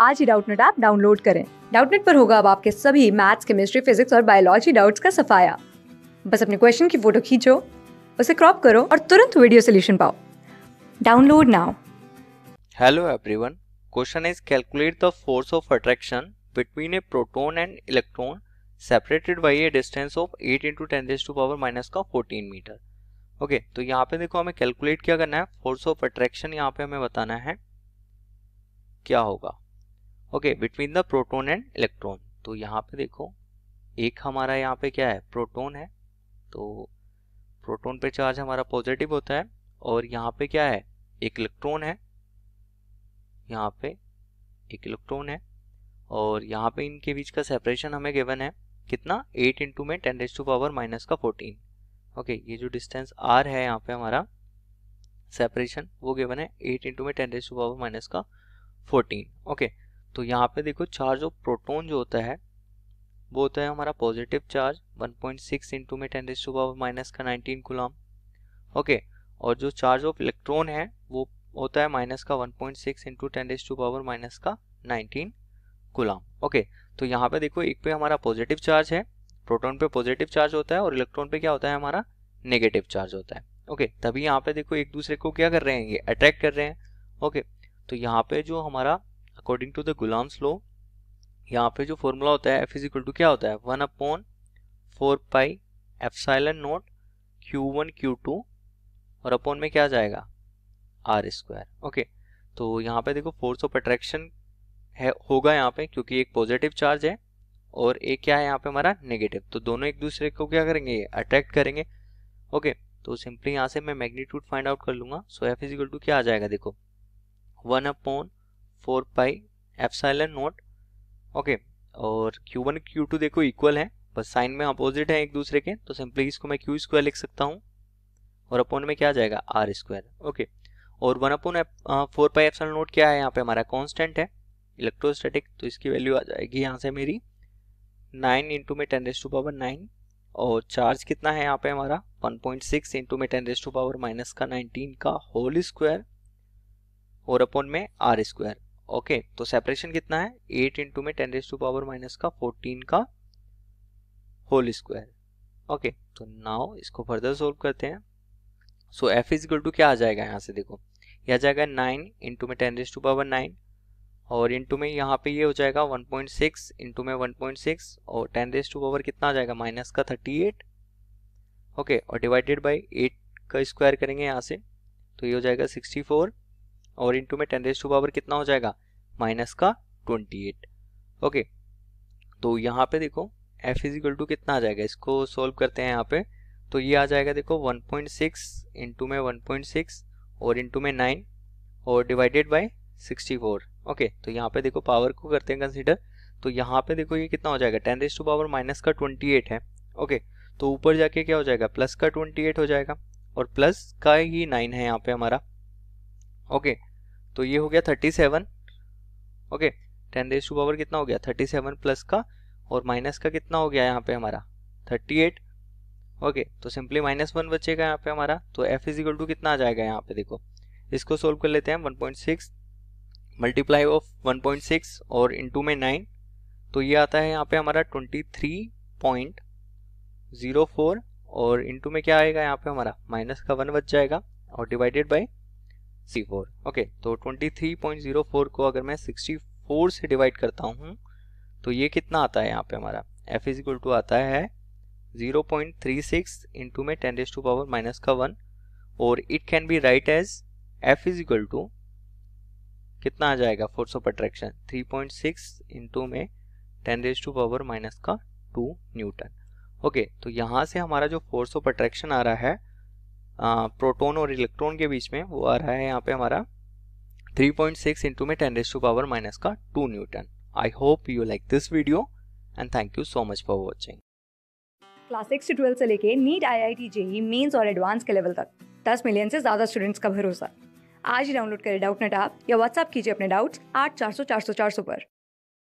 आज ही Doubtnut app download करें डाउटनेट पर होगा अब आपके सभी मैथ्स केमिस्ट्री फिजिक्स और बायोलॉजी डाउट्स का सफाया बस अपने क्वेश्चन की फोटो खींचो उसे क्रॉप करो और तुरंत वीडियो सोल्यूशन पाओ download now hello everyone question is calculate the force of attraction between a proton and electron separated by a distance of eight into ten to power minus का fourteen metre okay okay, तो यहाँ पे देखो हमें calculate क्या करना है force of attraction यहाँ पे हमें बताना है क्या होगा okay between the proton and electron तो यहाँ पे देखो एक हमारा यहाँ पे क्या है प्रोटोन है तो प्रोटोन पे चार्ज हमारा पॉजिटिव होता है और यहाँ पे क्या है एक इलेक्ट्रॉन है यहाँ पे एक इलेक्ट्रॉन है और यहाँ पे इनके बीच का सेपरेशन हमें गिवन है कितना एट इंटू में ten raise to power minus का फोर्टीन ओके ये जो डिस्टेंस आर है यहाँ पे हमारा सेपरेशन वो गिवन है एट इंटू में ten raise to power minus का फोर्टीन ओके okay, तो यहाँ पे देखो चार्ज ऑफ प्रोटोन जो होता है वो होता है हमारा positive charge 1.6 point six into में टेन टू पावर माइनस का 19 गुलाम ओके और जो चार्ज ऑफ इलेक्ट्रॉन है वो होता है माइनस का 1.6 point six into ten to power minus का 19 गुलाम ओके तो यहाँ पे देखो एक पे हमारा पॉजिटिव चार्ज है प्रोटोन पे पॉजिटिव चार्ज होता है और इलेक्ट्रॉन पे क्या होता है हमारा नेगेटिव चार्ज होता है ओके तभी यहाँ पे देखो एक दूसरे को क्या कर रहे हैं ये अट्रैक्ट कर रहे हैं ओके तो यहाँ पे जो हमारा according to the Coulomb's law यहाँ पे जो फॉर्मूला होता है एफ इज इक्वल टू क्या होता है one upon four pi epsilon naught q one q two और अपॉन में क्या जाएगा आर स्क्वायर ओके तो यहाँ पे देखो फोर्स ऑफ अट्रैक्शन है होगा यहाँ पे क्योंकि एक पॉजिटिव चार्ज है और एक क्या है यहाँ पे हमारा नेगेटिव तो दोनों एक दूसरे को क्या करेंगे अट्रैक्ट करेंगे ओके तो सिंपली यहाँ से मैं मैग्नीट्यूड फाइंड आउट कर लूंगा so F is equal to क्या आ जाएगा देखो one upon four pi epsilon naught okay और क्यू वन क्यू टू देखो इक्वल है बस साइन में अपोजिट है एक दूसरे के तो सिंपली इसको मैं क्यू स्क्वायर लिख सकता हूँ और अपोन में क्या जाएगा आर स्क्वायर ओके और one upon four pi epsilon naught क्या है यहाँ पे हमारा कॉन्स्टेंट है इलेक्ट्रोस्टेटिक तो इसकी वैल्यू आ जाएगी यहाँ से मेरी नाइन इंटू में ten raise to power nine और चार्ज कितना है यहाँ पे हमारा वन पॉइंट सिक्स इंटू में ten raise to power minus का नाइनटीन का होल स्क्वायर और अपॉन में आर स्क्वायर ओके okay, तो सेपरेशन कितना है एट इंटू में ten raise to power minus का फोर्टीन का होल स्क्वायर ओके तो नाउ इसको फर्दर सोल्व करते हैं so F is equal to क्या आ जाएगा यहाँ से देखो यह आ जाएगा नाइन इंटू में ten raise to power nine और इंटू में यहाँ पे ये हो जाएगा वन पॉइंट सिक्स इंटू में वन पॉइंट सिक्स और टेन रेस टू पावर कितना आ जाएगा माइनस का थर्टी एट ओके और डिवाइडेड बाई एट का स्क्वायर करेंगे यहाँ से तो ये हो जाएगा सिक्सटी फोर और इंटू में टेन रेज टू पावर कितना हो जाएगा माइनस का ट्वेंटी एट ओके तो यहाँ पे देखो एफ इज इक्वल टू कितना आ जाएगा इसको सोल्व करते हैं यहाँ पे तो ये आ जाएगा देखो 1.6 पॉइंट सिक्स इंटू में वन पॉइंट सिक्स और इंटू में नाइन और डिवाइडेड बाय 64 ओके तो यहाँ पे देखो पावर को करते हैं कंसिडर तो यहाँ पे देखो ये कितना हो जाएगा ten raise to power minus का एट है ओके तो ऊपर जाके क्या हो जाएगा प्लस का एट हो जाएगा और प्लस का ही नाइन है यहाँ पे हमारा ओके तो ये हो गया thirty seven okay ten raise to power कितना हो गया थर्टी सेवन प्लस का और माइनस का कितना हो गया यहाँ पे हमारा थर्टी एट ओके तो सिंपली माइनस वन बचेगा यहाँ पे हमारा तो एफ इज इक्वल टू कितना आ जाएगा यहाँ पे देखो इसको सोल्व कर लेते हैं one point six multiply of one point six और इंटू में नाइन तो ये आता है यहाँ पे हमारा twenty three point zero four और इंटू में क्या आएगा यहाँ पे हमारा माइनस का वन बच जाएगा और डिवाइडेड बाई सी फोर ओके तो twenty three point zero four को अगर मैं सिक्सटी फोर से डिवाइड करता हूँ तो ये कितना आता है यहाँ पे हमारा एफ इज इक्वल टू आता है 0.36 पॉइंट थ्री सिक्स इंटू में ten raise to power minus का वन और it can be write as F is equal to कितना आ जाएगा force of attraction three point six into में ten raise to power minus का two newton okay तो यहाँ से हमारा जो फोर्स ऑफ अट्रैक्शन आ रहा है प्रोटोन और इलेक्ट्रॉन के बीच में वो आ रहा है यहाँ पे हमारा 3.6 पॉइंट सिक्स इंटू में ten raise to power minus का 2 newton I hope you like this video and thank you so much for watching class six से ट्वेल्थ से लेके NEET I I T JEE mains और advance के level तक 10 million से ज्यादा students का भरोसा आज ही डाउनलोड करें डाउट नेट आप या व्हाट्सअप कीजिए अपने डाउट्स आठ चार सौ चार सौ चार सौ पर